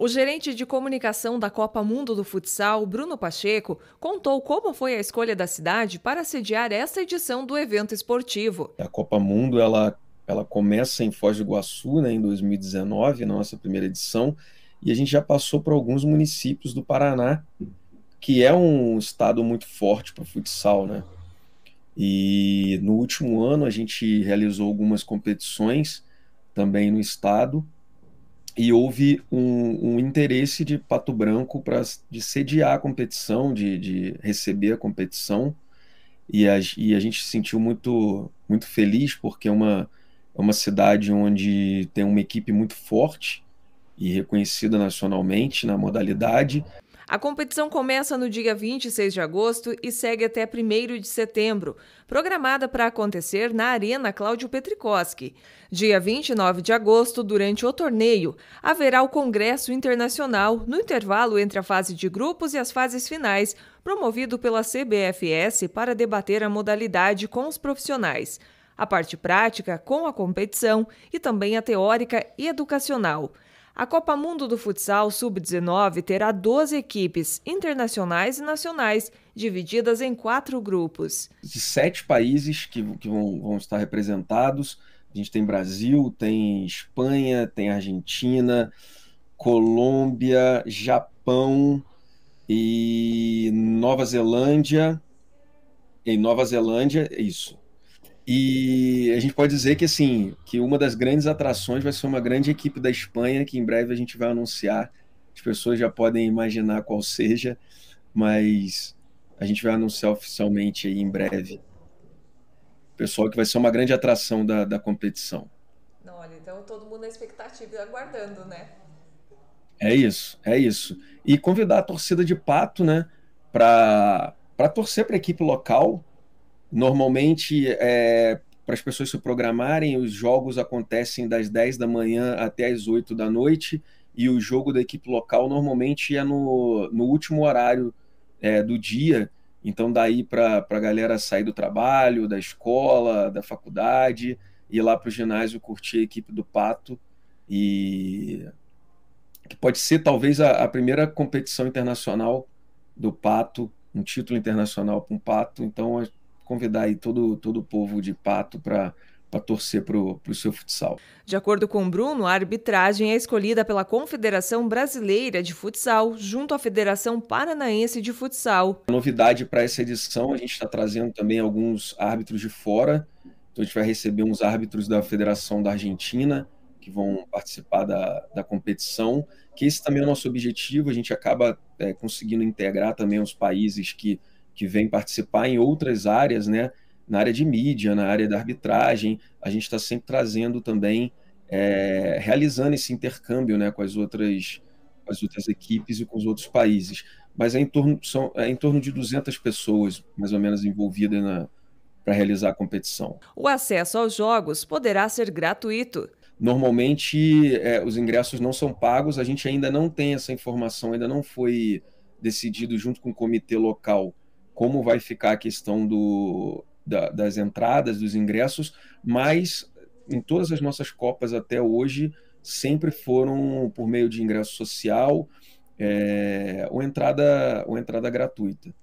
O gerente de comunicação da Copa Mundo do Futsal, Bruno Pacheco, contou como foi a escolha da cidade para sediar essa edição do evento esportivo. A Copa Mundo ela, ela começa em Foz do Iguaçu, né, em 2019, na nossa primeira edição, e a gente já passou por alguns municípios do Paraná, que é um estado muito forte para futsal, né? E no último ano a gente realizou algumas competições também no estado e houve um, um, interesse de Pato Branco para de sediar a competição, de, de receber a competição, e a, e a, gente se sentiu muito, muito feliz porque é uma, é uma cidade onde tem uma equipe muito forte e reconhecida nacionalmente na modalidade. A competição começa no dia 26 de agosto e segue até 1 de setembro, programada para acontecer na Arena Cláudio Petricoski. Dia 29 de agosto, durante o torneio, haverá o Congresso Internacional no intervalo entre a fase de grupos e as fases finais, promovido pela CBFS para debater a modalidade com os profissionais. A parte prática com a competição e também a teórica e educacional. A Copa Mundo do Futsal Sub-19 terá 12 equipes internacionais e nacionais, divididas em quatro grupos. De sete países que, que vão, vão estar representados, a gente tem Brasil, tem Espanha, tem Argentina, Colômbia, Japão e Nova Zelândia. Em Nova Zelândia, é isso. E a gente pode dizer que assim, que uma das grandes atrações vai ser uma grande equipe da Espanha, que em breve a gente vai anunciar. As pessoas já podem imaginar qual seja, mas a gente vai anunciar oficialmente aí em breve. Pessoal que vai ser uma grande atração da, da competição. Olha, então todo mundo na expectativa aguardando, né? É isso, é isso. E convidar a torcida de Pato, né, para torcer para a equipe local, Normalmente, é, para as pessoas se programarem, os jogos acontecem das 10 da manhã até as 8 da noite, e o jogo da equipe local normalmente é no, no último horário é, do dia. Então, daí para a galera sair do trabalho, da escola, da faculdade, ir lá para o ginásio curtir a equipe do Pato. E que pode ser talvez a, a primeira competição internacional do Pato, um título internacional para um Pato. Então, convidar aí todo, todo o povo de Pato para para torcer para o seu futsal. De acordo com Bruno, a arbitragem é escolhida pela Confederação Brasileira de Futsal, junto à Federação Paranaense de Futsal. novidade para essa edição, a gente está trazendo também alguns árbitros de fora. Então a gente vai receber uns árbitros da Federação da Argentina, que vão participar da, da competição, que esse também é o nosso objetivo, a gente acaba é, conseguindo integrar também os países que que vem participar em outras áreas, né? na área de mídia, na área da arbitragem, a gente está sempre trazendo também, é, realizando esse intercâmbio né, com, as outras, com as outras equipes e com os outros países. Mas é em torno, são, é em torno de 200 pessoas, mais ou menos, envolvidas na, para realizar a competição. O acesso aos jogos poderá ser gratuito. Normalmente, é, os ingressos não são pagos, a gente ainda não tem essa informação, ainda não foi decidido junto com o comitê local como vai ficar a questão do, da, das entradas, dos ingressos, mas em todas as nossas Copas até hoje sempre foram por meio de ingresso social é, ou, entrada, ou entrada gratuita.